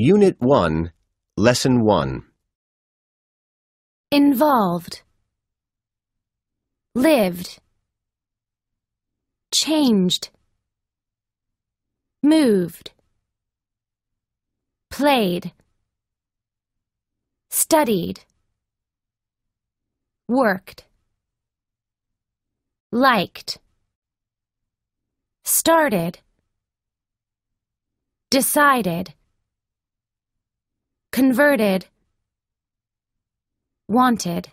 Unit 1, Lesson 1 Involved Lived Changed Moved Played Studied Worked Liked Started Decided converted, wanted.